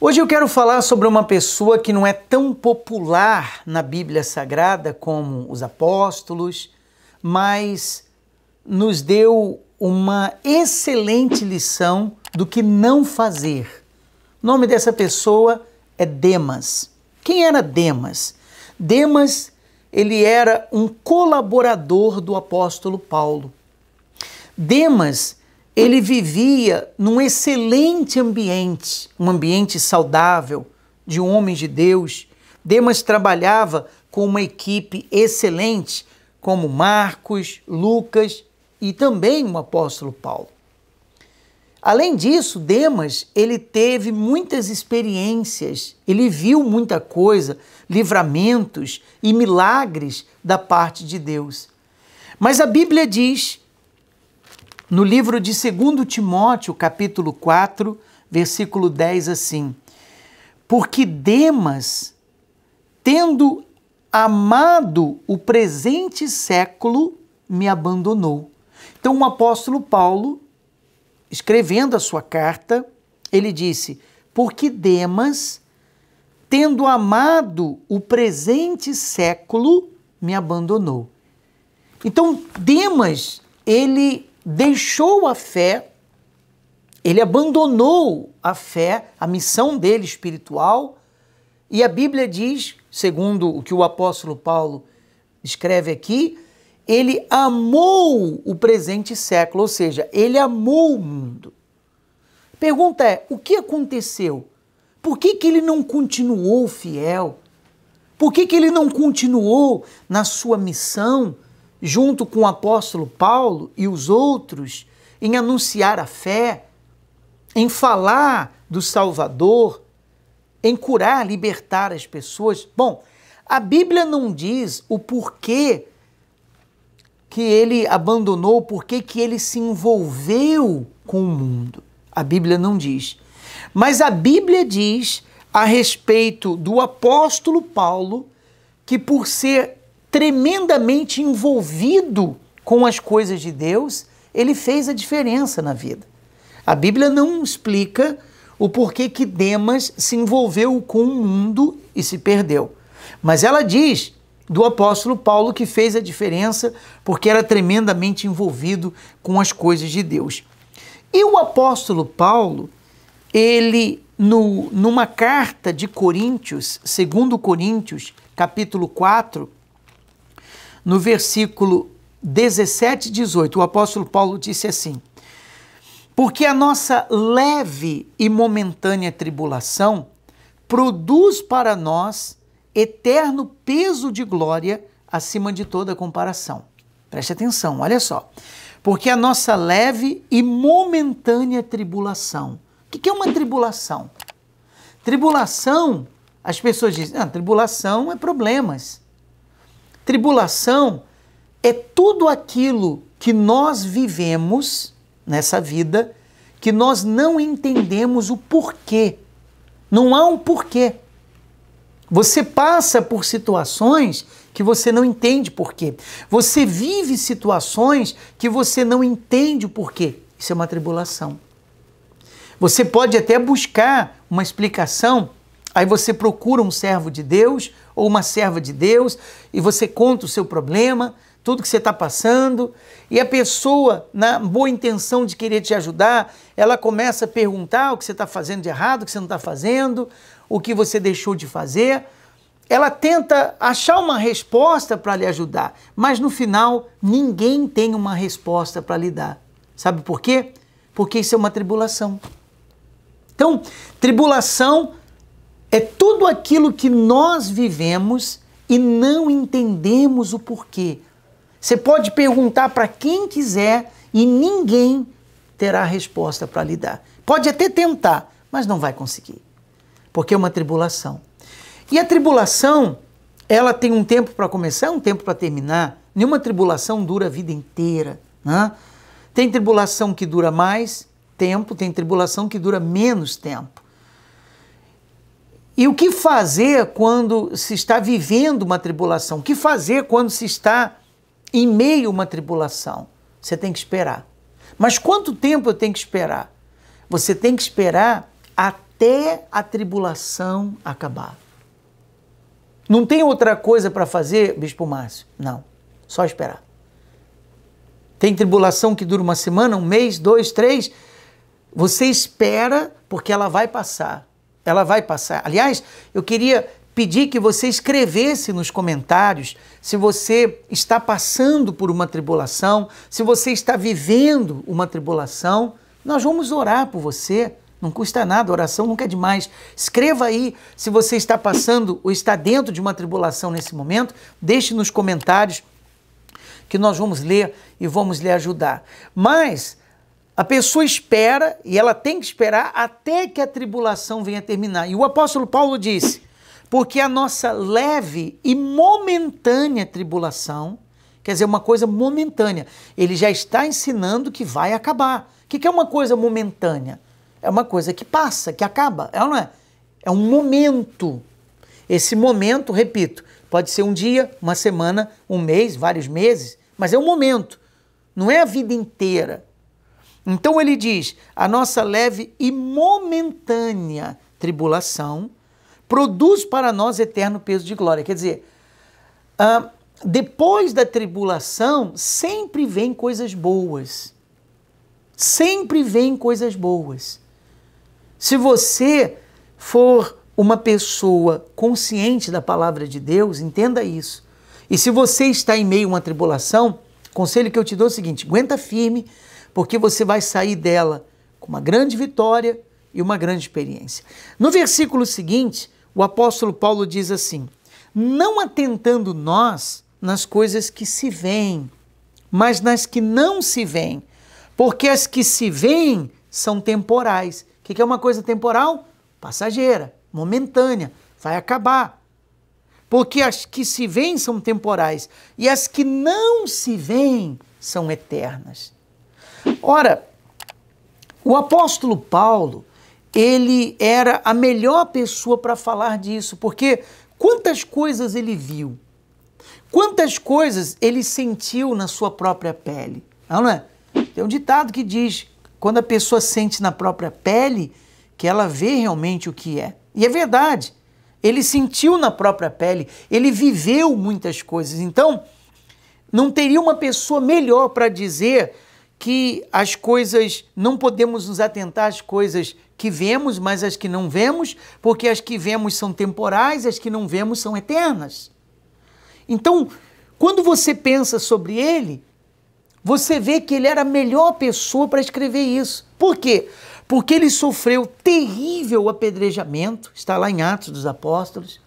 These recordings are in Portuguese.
Hoje eu quero falar sobre uma pessoa que não é tão popular na Bíblia Sagrada como os apóstolos, mas nos deu uma excelente lição do que não fazer. O nome dessa pessoa é Demas. Quem era Demas? Demas, ele era um colaborador do apóstolo Paulo. Demas ele vivia num excelente ambiente, um ambiente saudável, de homens de Deus. Demas trabalhava com uma equipe excelente, como Marcos, Lucas e também o apóstolo Paulo. Além disso, Demas, ele teve muitas experiências, ele viu muita coisa, livramentos e milagres da parte de Deus. Mas a Bíblia diz no livro de 2 Timóteo, capítulo 4, versículo 10, assim: Porque Demas, tendo amado o presente século, me abandonou. Então, o um apóstolo Paulo, escrevendo a sua carta, ele disse: Porque Demas, tendo amado o presente século, me abandonou. Então, Demas, ele deixou a fé, ele abandonou a fé, a missão dele espiritual, e a Bíblia diz, segundo o que o apóstolo Paulo escreve aqui, ele amou o presente século, ou seja, ele amou o mundo. Pergunta é: o que aconteceu? Por que, que ele não continuou fiel? Por que, que ele não continuou na sua missão? junto com o apóstolo Paulo e os outros, em anunciar a fé, em falar do Salvador, em curar, libertar as pessoas. Bom, a Bíblia não diz o porquê que ele abandonou, porquê que ele se envolveu com o mundo. A Bíblia não diz. Mas a Bíblia diz a respeito do apóstolo Paulo que, por ser tremendamente envolvido com as coisas de Deus, ele fez a diferença na vida. A Bíblia não explica o porquê que Demas se envolveu com o mundo e se perdeu. Mas ela diz do apóstolo Paulo que fez a diferença porque era tremendamente envolvido com as coisas de Deus. E o apóstolo Paulo, ele no, numa carta de Coríntios, segundo Coríntios, capítulo 4, no versículo 17 e 18, o apóstolo Paulo disse assim: Porque a nossa leve e momentânea tribulação produz para nós eterno peso de glória acima de toda comparação. Preste atenção, olha só. Porque a nossa leve e momentânea tribulação. O que é uma tribulação? Tribulação, as pessoas dizem, ah, tribulação é problemas. Tribulação é tudo aquilo que nós vivemos nessa vida que nós não entendemos o porquê. Não há um porquê. Você passa por situações que você não entende porquê. Você vive situações que você não entende o porquê. Isso é uma tribulação. Você pode até buscar uma explicação Aí você procura um servo de Deus ou uma serva de Deus e você conta o seu problema, tudo que você está passando, e a pessoa, na boa intenção de querer te ajudar, ela começa a perguntar o que você está fazendo de errado, o que você não está fazendo, o que você deixou de fazer. Ela tenta achar uma resposta para lhe ajudar, mas no final ninguém tem uma resposta para lhe dar. Sabe por quê? Porque isso é uma tribulação. Então, tribulação é tudo aquilo que nós vivemos e não entendemos o porquê. Você pode perguntar para quem quiser e ninguém terá resposta para lhe dar. Pode até tentar, mas não vai conseguir, porque é uma tribulação. E a tribulação, ela tem um tempo para começar, um tempo para terminar. Nenhuma tribulação dura a vida inteira. Né? Tem tribulação que dura mais tempo, tem tribulação que dura menos tempo. E o que fazer quando se está vivendo uma tribulação? O que fazer quando se está em meio a uma tribulação? Você tem que esperar. Mas quanto tempo eu tenho que esperar? Você tem que esperar até a tribulação acabar. Não tem outra coisa para fazer, Bispo Márcio? Não, só esperar. Tem tribulação que dura uma semana, um mês, dois, três. Você espera porque ela vai passar ela vai passar. Aliás, eu queria pedir que você escrevesse nos comentários se você está passando por uma tribulação, se você está vivendo uma tribulação. Nós vamos orar por você. Não custa nada, oração nunca é demais. Escreva aí se você está passando ou está dentro de uma tribulação nesse momento. Deixe nos comentários que nós vamos ler e vamos lhe ajudar. Mas a pessoa espera e ela tem que esperar até que a tribulação venha terminar. E o apóstolo Paulo disse: porque a nossa leve e momentânea tribulação, quer dizer, uma coisa momentânea, ele já está ensinando que vai acabar. O que é uma coisa momentânea? É uma coisa que passa, que acaba, é ou não é? É um momento. Esse momento, repito, pode ser um dia, uma semana, um mês, vários meses, mas é um momento. Não é a vida inteira. Então ele diz: a nossa leve e momentânea tribulação produz para nós eterno peso de glória. Quer dizer, ah, depois da tribulação, sempre vem coisas boas. Sempre vem coisas boas. Se você for uma pessoa consciente da palavra de Deus, entenda isso. E se você está em meio a uma tribulação, o conselho que eu te dou é o seguinte: aguenta firme, porque você vai sair dela com uma grande vitória e uma grande experiência. No versículo seguinte, o apóstolo Paulo diz assim: Não atentando nós nas coisas que se veem, mas nas que não se veem, porque as que se veem são temporais. O que é uma coisa temporal? Passageira, momentânea, vai acabar. Porque as que se veem são temporais e as que não se veem são eternas. Ora, o apóstolo Paulo, ele era a melhor pessoa para falar disso, porque quantas coisas ele viu, quantas coisas ele sentiu na sua própria pele, não é? Tem um ditado que diz: quando a pessoa sente na própria pele, que ela vê realmente o que é. E é verdade. Ele sentiu na própria pele, ele viveu muitas coisas. Então, não teria uma pessoa melhor para dizer que as coisas, não podemos nos atentar às coisas que vemos, mas as que não vemos, porque as que vemos são temporais, as que não vemos são eternas. Então, quando você pensa sobre ele, você vê que ele era a melhor pessoa para escrever isso. Por quê? Porque ele sofreu terrível apedrejamento, está lá em Atos dos Apóstolos.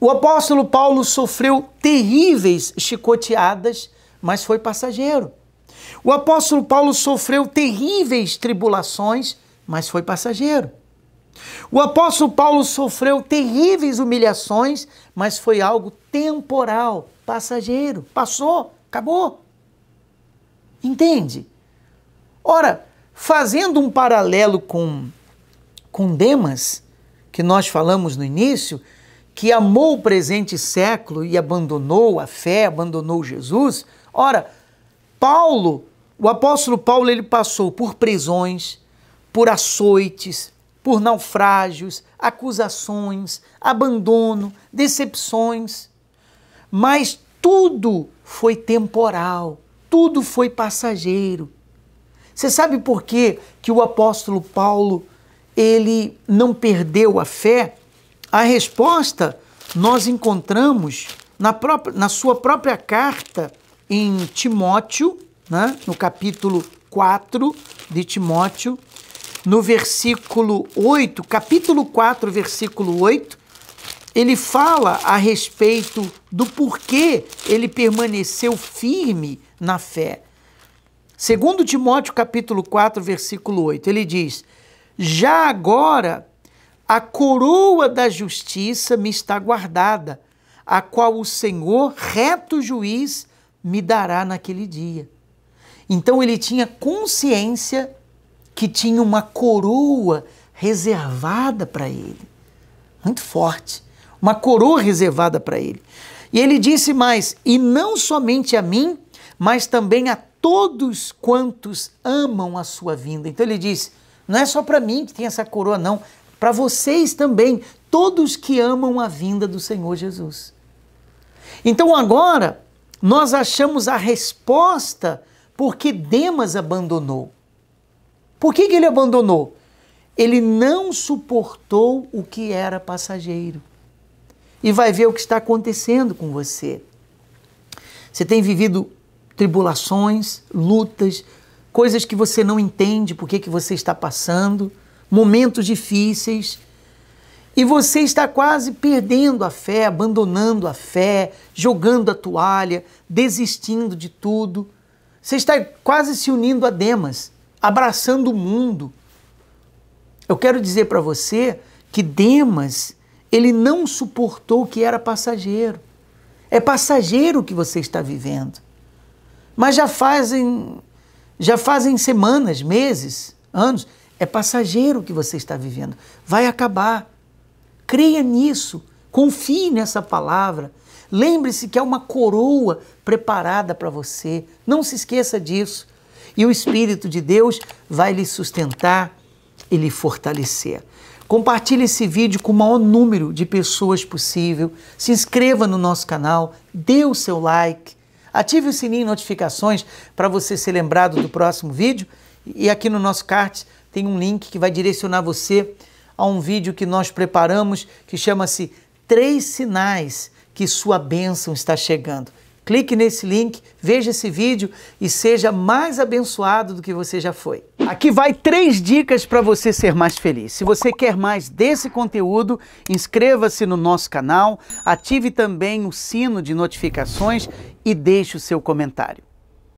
O apóstolo Paulo sofreu terríveis chicoteadas, mas foi passageiro. O apóstolo Paulo sofreu terríveis tribulações, mas foi passageiro. O apóstolo Paulo sofreu terríveis humilhações, mas foi algo temporal, passageiro, passou, acabou. Entende? Ora, fazendo um paralelo com, com Demas, que nós falamos no início, que amou o presente século e abandonou a fé, abandonou Jesus, ora, Paulo, o apóstolo Paulo, ele passou por prisões, por açoites, por naufrágios, acusações, abandono, decepções. Mas tudo foi temporal, tudo foi passageiro. Você sabe por que que o apóstolo Paulo ele não perdeu a fé? A resposta nós encontramos na, própria, na sua própria carta em Timóteo, né? no capítulo 4 de Timóteo, no versículo 8, capítulo 4, versículo 8, ele fala a respeito do porquê ele permaneceu firme na fé. Segundo Timóteo capítulo 4, versículo 8, ele diz: "Já agora a coroa da justiça me está guardada, a qual o Senhor, reto juiz, me dará naquele dia. Então ele tinha consciência que tinha uma coroa reservada para ele. Muito forte. Uma coroa reservada para ele. E ele disse mais: E não somente a mim, mas também a todos quantos amam a sua vinda. Então ele diz: Não é só para mim que tem essa coroa, não. Para vocês também, todos que amam a vinda do Senhor Jesus. Então agora, nós achamos a resposta porque Demas abandonou. Por que, que ele abandonou? Ele não suportou o que era passageiro. E vai ver o que está acontecendo com você. Você tem vivido tribulações, lutas, coisas que você não entende por que, que você está passando, momentos difíceis, e você está quase perdendo a fé, abandonando a fé, jogando a toalha, desistindo de tudo. Você está quase se unindo a Demas, abraçando o mundo. Eu quero dizer para você que Demas, ele não suportou que era passageiro. É passageiro o que você está vivendo. Mas já fazem já fazem semanas, meses, anos, é passageiro o que você está vivendo. Vai acabar. Creia nisso, confie nessa palavra. Lembre-se que é uma coroa preparada para você. Não se esqueça disso. E o Espírito de Deus vai lhe sustentar e lhe fortalecer. Compartilhe esse vídeo com o maior número de pessoas possível. Se inscreva no nosso canal, dê o seu like, ative o sininho de notificações para você ser lembrado do próximo vídeo. E aqui no nosso card tem um link que vai direcionar você a um vídeo que nós preparamos que chama-se Três Sinais que Sua Bênção Está Chegando. Clique nesse link, veja esse vídeo e seja mais abençoado do que você já foi. Aqui vai três dicas para você ser mais feliz. Se você quer mais desse conteúdo, inscreva-se no nosso canal, ative também o sino de notificações e deixe o seu comentário.